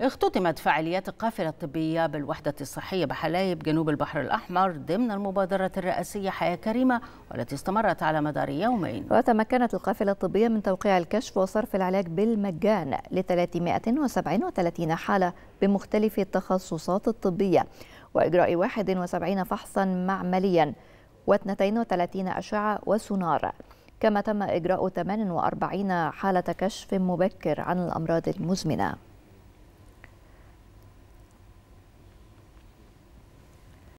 اختتمت فعاليات القافلة الطبية بالوحدة الصحية بحلايب جنوب البحر الأحمر ضمن المبادرة الرئاسية حياة كريمة والتي استمرت على مدار يومين وتمكنت القافلة الطبية من توقيع الكشف وصرف العلاج بالمجان ل 337 حالة بمختلف التخصصات الطبية وإجراء 71 فحصا معمليا و32 أشعة وسونار كما تم إجراء 48 حالة كشف مبكر عن الأمراض المزمنة